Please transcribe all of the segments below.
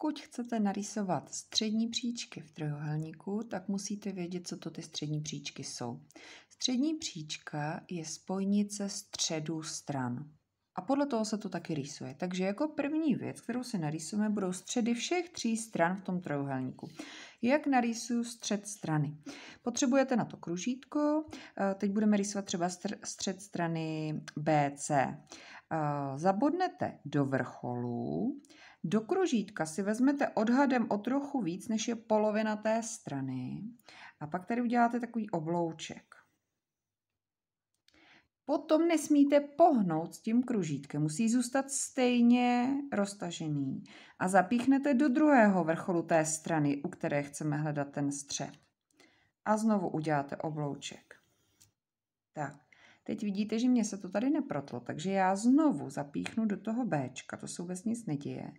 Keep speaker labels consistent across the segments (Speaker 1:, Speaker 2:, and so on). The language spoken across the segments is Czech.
Speaker 1: Pokud chcete narýsovat střední příčky v trojuhelníku, tak musíte vědět, co to ty střední příčky jsou. Střední příčka je spojnice středů stran. A podle toho se to taky rýsuje. Takže jako první věc, kterou si narýsujeme, budou středy všech tří stran v tom trojuhelníku. Jak narýsuju střed strany? Potřebujete na to kružítko. Eh, teď budeme rýsovat třeba střed strany BC. Eh, zabodnete do vrcholu, do kružítka si vezmete odhadem o trochu víc, než je polovina té strany. A pak tady uděláte takový oblouček. Potom nesmíte pohnout s tím kružítkem, musí zůstat stejně roztažený. A zapíchnete do druhého vrcholu té strany, u které chceme hledat ten střep. A znovu uděláte oblouček. Tak, teď vidíte, že mě se to tady neprotlo, takže já znovu zapíchnu do toho B, to se vůbec nic neděje.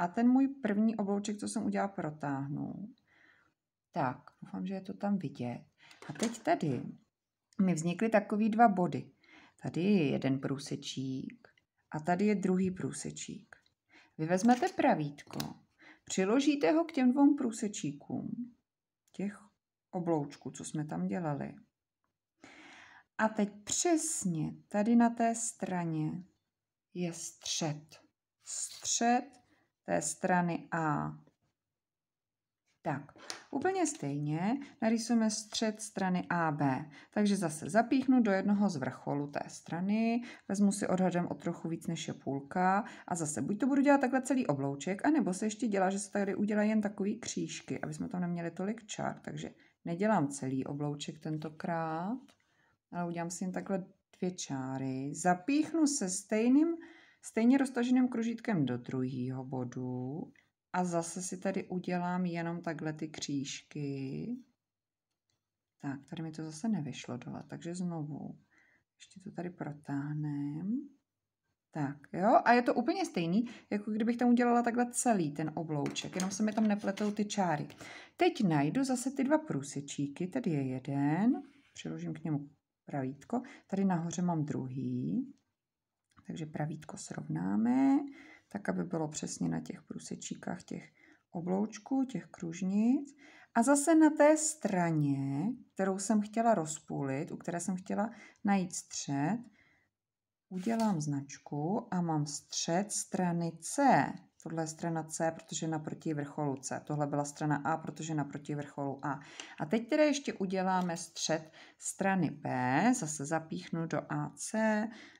Speaker 1: A ten můj první oblouček, co jsem udělala, protáhnu. Tak, doufám, že je to tam vidět. A teď tady mi vznikly takový dva body. Tady je jeden průsečík a tady je druhý průsečík. Vy vezmete pravítko, přiložíte ho k těm dvou průsečíkům, těch obloučků, co jsme tam dělali. A teď přesně tady na té straně je střed. Střed té strany A. Tak, úplně stejně narýsujeme střed strany AB. Takže zase zapíchnu do jednoho z vrcholů té strany, vezmu si odhadem o trochu víc než je půlka a zase buď to budu dělat takhle celý oblouček, anebo se ještě dělá, že se tady udělají jen takový křížky, aby jsme tam neměli tolik čar, takže nedělám celý oblouček tentokrát, ale udělám si jen takhle dvě čáry. Zapíchnu se stejným stejně roztaženým kružítkem do druhého bodu a zase si tady udělám jenom takhle ty křížky. Tak, tady mi to zase nevyšlo dole, takže znovu. Ještě to tady protáhnem. Tak, jo, a je to úplně stejný, jako kdybych tam udělala takhle celý ten oblouček, jenom se mi tam nepletou ty čáry. Teď najdu zase ty dva průsečíky, tady je jeden, přiložím k němu pravítko, tady nahoře mám druhý, takže pravítko srovnáme, tak aby bylo přesně na těch průsečíkách těch obloučků, těch kružnic. A zase na té straně, kterou jsem chtěla rozpůlit, u které jsem chtěla najít střed, udělám značku a mám střed strany C. Tohle je strana C, protože naproti vrcholu C. Tohle byla strana A, protože naproti vrcholu A. A teď tedy ještě uděláme střed strany B. Zase zapíchnu do AC,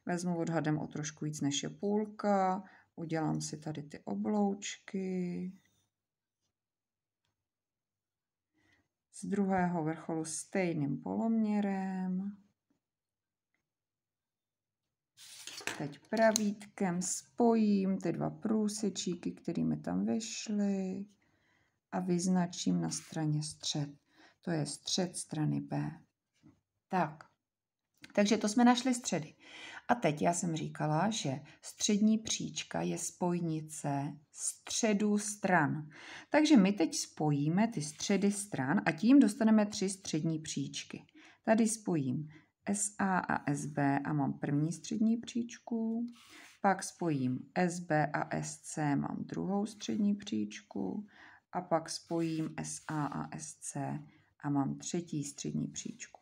Speaker 1: vezmu odhadem o trošku víc než je půlka, udělám si tady ty obloučky. Z druhého vrcholu stejným poloměrem. teď pravítkem spojím ty dva průsečíky, mi tam vyšly a vyznačím na straně střed. To je střed strany B. Tak, takže to jsme našli středy. A teď já jsem říkala, že střední příčka je spojnice středů stran. Takže my teď spojíme ty středy stran a tím dostaneme tři střední příčky. Tady spojím SA a SB a mám první střední příčku, pak spojím SB a SC, mám druhou střední příčku a pak spojím SA a SC a mám třetí střední příčku.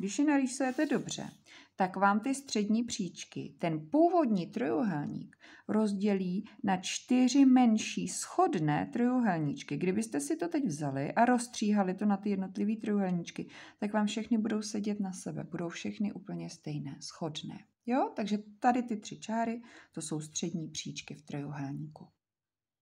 Speaker 1: Když je narýsujete dobře, tak vám ty střední příčky, ten původní trojuhelník, rozdělí na čtyři menší schodné trojuhelníčky. Kdybyste si to teď vzali a rozstříhali to na ty jednotlivé trojuhelníčky, tak vám všechny budou sedět na sebe, budou všechny úplně stejné, schodné. Jo? Takže tady ty tři čáry, to jsou střední příčky v trojuhelníku.